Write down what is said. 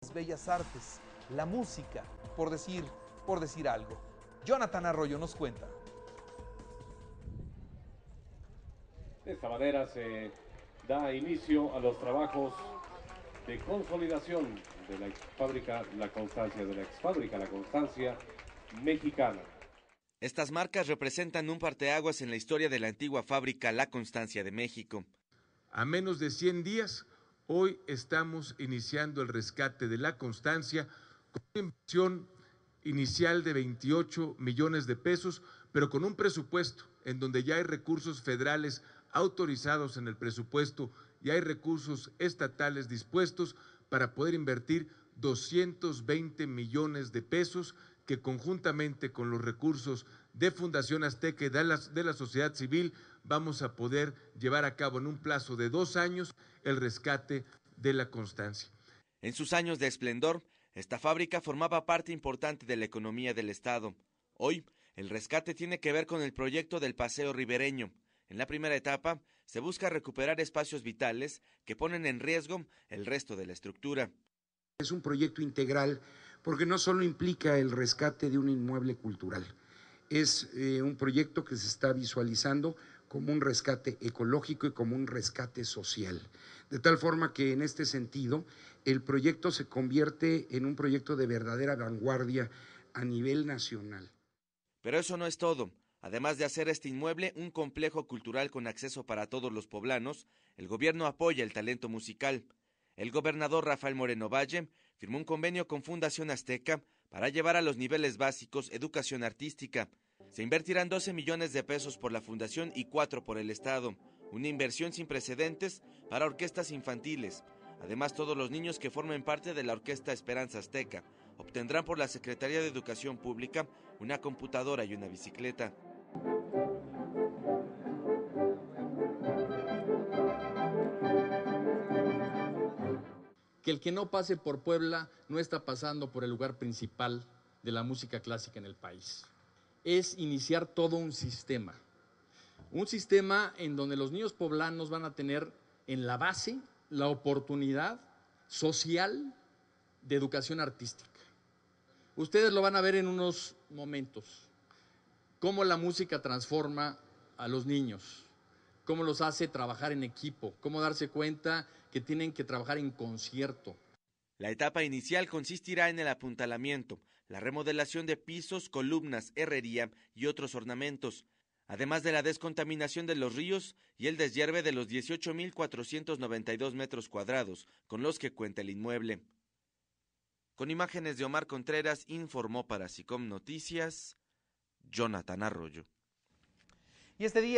las bellas artes, la música, por decir, por decir algo. Jonathan Arroyo nos cuenta. De esta manera se da inicio a los trabajos de consolidación de la fábrica La Constancia, de la exfábrica La Constancia mexicana. Estas marcas representan un parteaguas en la historia de la antigua fábrica La Constancia de México. A menos de 100 días Hoy estamos iniciando el rescate de la constancia con una inversión inicial de 28 millones de pesos, pero con un presupuesto en donde ya hay recursos federales autorizados en el presupuesto y hay recursos estatales dispuestos para poder invertir 220 millones de pesos que conjuntamente con los recursos de Fundación Azteca y de la, de la sociedad civil, vamos a poder llevar a cabo en un plazo de dos años el rescate de la constancia. En sus años de esplendor, esta fábrica formaba parte importante de la economía del Estado. Hoy, el rescate tiene que ver con el proyecto del Paseo Ribereño. En la primera etapa, se busca recuperar espacios vitales que ponen en riesgo el resto de la estructura. Es un proyecto integral porque no solo implica el rescate de un inmueble cultural, es eh, un proyecto que se está visualizando como un rescate ecológico y como un rescate social. De tal forma que en este sentido el proyecto se convierte en un proyecto de verdadera vanguardia a nivel nacional. Pero eso no es todo. Además de hacer este inmueble un complejo cultural con acceso para todos los poblanos, el gobierno apoya el talento musical. El gobernador Rafael Moreno Valle firmó un convenio con Fundación Azteca para llevar a los niveles básicos educación artística. Se invertirán 12 millones de pesos por la Fundación y 4 por el Estado, una inversión sin precedentes para orquestas infantiles. Además, todos los niños que formen parte de la Orquesta Esperanza Azteca obtendrán por la Secretaría de Educación Pública una computadora y una bicicleta. que el que no pase por Puebla no está pasando por el lugar principal de la música clásica en el país. Es iniciar todo un sistema. Un sistema en donde los niños poblanos van a tener en la base la oportunidad social de educación artística. Ustedes lo van a ver en unos momentos, cómo la música transforma a los niños cómo los hace trabajar en equipo, cómo darse cuenta que tienen que trabajar en concierto. La etapa inicial consistirá en el apuntalamiento, la remodelación de pisos, columnas, herrería y otros ornamentos, además de la descontaminación de los ríos y el deshierve de los 18.492 metros cuadrados con los que cuenta el inmueble. Con imágenes de Omar Contreras, informó para SICOM Noticias, Jonathan Arroyo. Y este día.